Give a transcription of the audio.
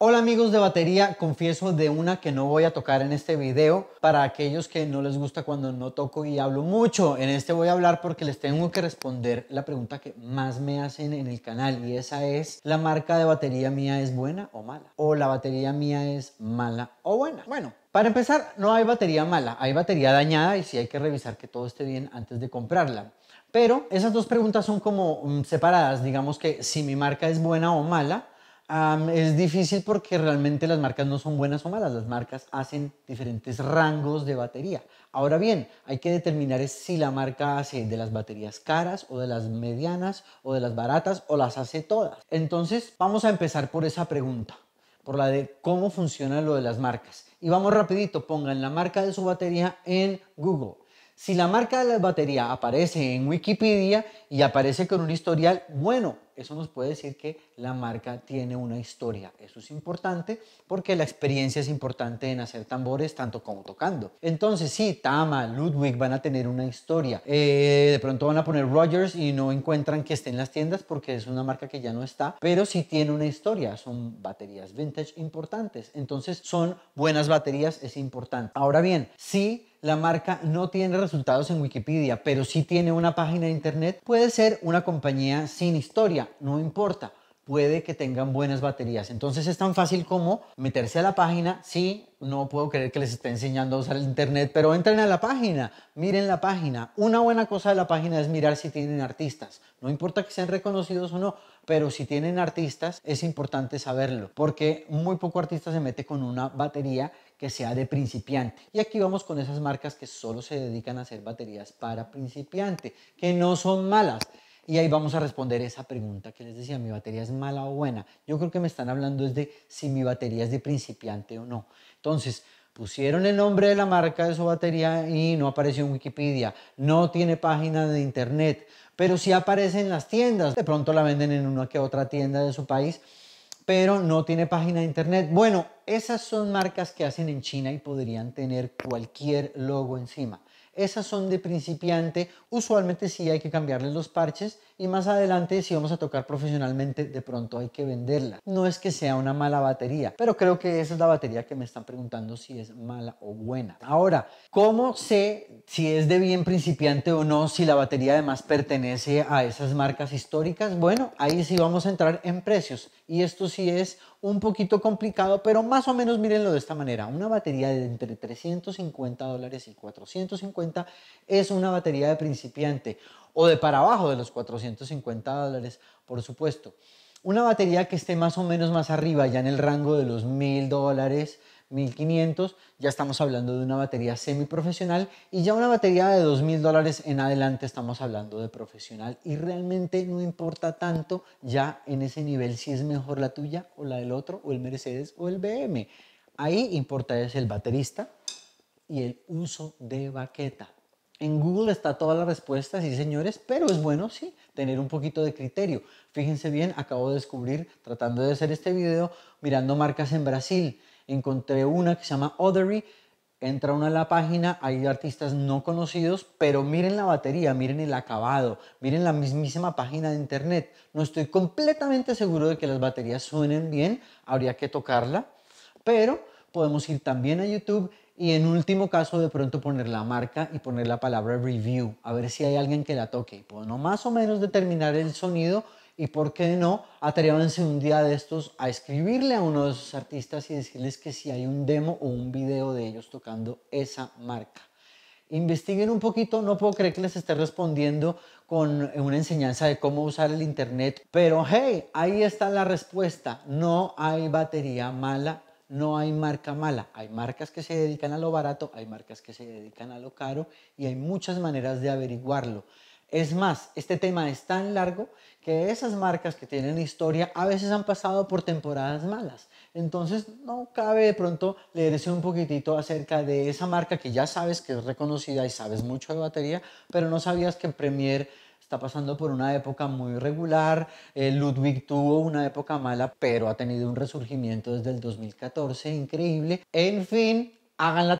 Hola amigos de batería, confieso de una que no voy a tocar en este video para aquellos que no les gusta cuando no toco y hablo mucho. En este voy a hablar porque les tengo que responder la pregunta que más me hacen en el canal y esa es ¿la marca de batería mía es buena o mala? ¿O la batería mía es mala o buena? Bueno, para empezar, no hay batería mala, hay batería dañada y sí hay que revisar que todo esté bien antes de comprarla. Pero esas dos preguntas son como mm, separadas, digamos que si mi marca es buena o mala, es difícil porque realmente las marcas no son buenas o malas, las marcas hacen diferentes rangos de batería. Ahora bien, hay que determinar si la marca hace de las baterías caras o de las medianas o de las baratas o las hace todas. Entonces vamos a empezar por esa pregunta, por la de cómo funciona lo de las marcas. Y vamos rapidito, pongan la marca de su batería en Google. Si la marca de la batería aparece en Wikipedia y aparece con un historial, bueno, eso nos puede decir que la marca tiene una historia. Eso es importante porque la experiencia es importante en hacer tambores tanto como tocando. Entonces, sí, Tama, Ludwig van a tener una historia. Eh, de pronto van a poner Rogers y no encuentran que esté en las tiendas porque es una marca que ya no está, pero sí tiene una historia. Son baterías vintage importantes. Entonces, son buenas baterías, es importante. Ahora bien, sí la marca no tiene resultados en Wikipedia, pero sí tiene una página de internet, puede ser una compañía sin historia, no importa puede que tengan buenas baterías. Entonces es tan fácil como meterse a la página. Sí, no puedo creer que les esté enseñando a usar el Internet, pero entren a la página, miren la página. Una buena cosa de la página es mirar si tienen artistas. No importa que sean reconocidos o no, pero si tienen artistas es importante saberlo, porque muy poco artista se mete con una batería que sea de principiante. Y aquí vamos con esas marcas que solo se dedican a hacer baterías para principiante, que no son malas. Y ahí vamos a responder esa pregunta que les decía, ¿mi batería es mala o buena? Yo creo que me están hablando es de si mi batería es de principiante o no. Entonces, pusieron el nombre de la marca de su batería y no apareció en Wikipedia, no tiene página de internet, pero sí aparece en las tiendas. De pronto la venden en una que otra tienda de su país pero no tiene página de internet. Bueno, esas son marcas que hacen en China y podrían tener cualquier logo encima. Esas son de principiante. Usualmente sí hay que cambiarles los parches y más adelante si vamos a tocar profesionalmente de pronto hay que venderla. No es que sea una mala batería, pero creo que esa es la batería que me están preguntando si es mala o buena. Ahora, ¿cómo sé si es de bien principiante o no, si la batería además pertenece a esas marcas históricas? Bueno, ahí sí vamos a entrar en precios y esto sí es un poquito complicado, pero más o menos mírenlo de esta manera. Una batería de entre 350 dólares y 450 es una batería de principiante o de para abajo de los 450 dólares, por supuesto. Una batería que esté más o menos más arriba, ya en el rango de los 1000 dólares, 1500, ya estamos hablando de una batería semiprofesional y ya una batería de 2000 dólares en adelante estamos hablando de profesional y realmente no importa tanto ya en ese nivel si es mejor la tuya o la del otro o el Mercedes o el BM. Ahí importa es el baterista, y el uso de baqueta. En Google está toda la respuesta, sí señores, pero es bueno, sí, tener un poquito de criterio. Fíjense bien, acabo de descubrir, tratando de hacer este video, mirando marcas en Brasil, encontré una que se llama Othery, entra una a la página, hay artistas no conocidos, pero miren la batería, miren el acabado, miren la mismísima página de internet. No estoy completamente seguro de que las baterías suenen bien, habría que tocarla, pero podemos ir también a YouTube y en último caso, de pronto poner la marca y poner la palabra review, a ver si hay alguien que la toque. Y puedo más o menos determinar el sonido y, por qué no, atrévanse un día de estos a escribirle a uno de esos artistas y decirles que si hay un demo o un video de ellos tocando esa marca. Investiguen un poquito, no puedo creer que les esté respondiendo con una enseñanza de cómo usar el Internet, pero hey, ahí está la respuesta, no hay batería mala no hay marca mala. Hay marcas que se dedican a lo barato, hay marcas que se dedican a lo caro y hay muchas maneras de averiguarlo. Es más, este tema es tan largo que esas marcas que tienen historia a veces han pasado por temporadas malas. Entonces no cabe de pronto leerse un poquitito acerca de esa marca que ya sabes que es reconocida y sabes mucho de batería, pero no sabías que Premier está pasando por una época muy regular. Eh, Ludwig tuvo una época mala, pero ha tenido un resurgimiento desde el 2014 increíble. En fin, la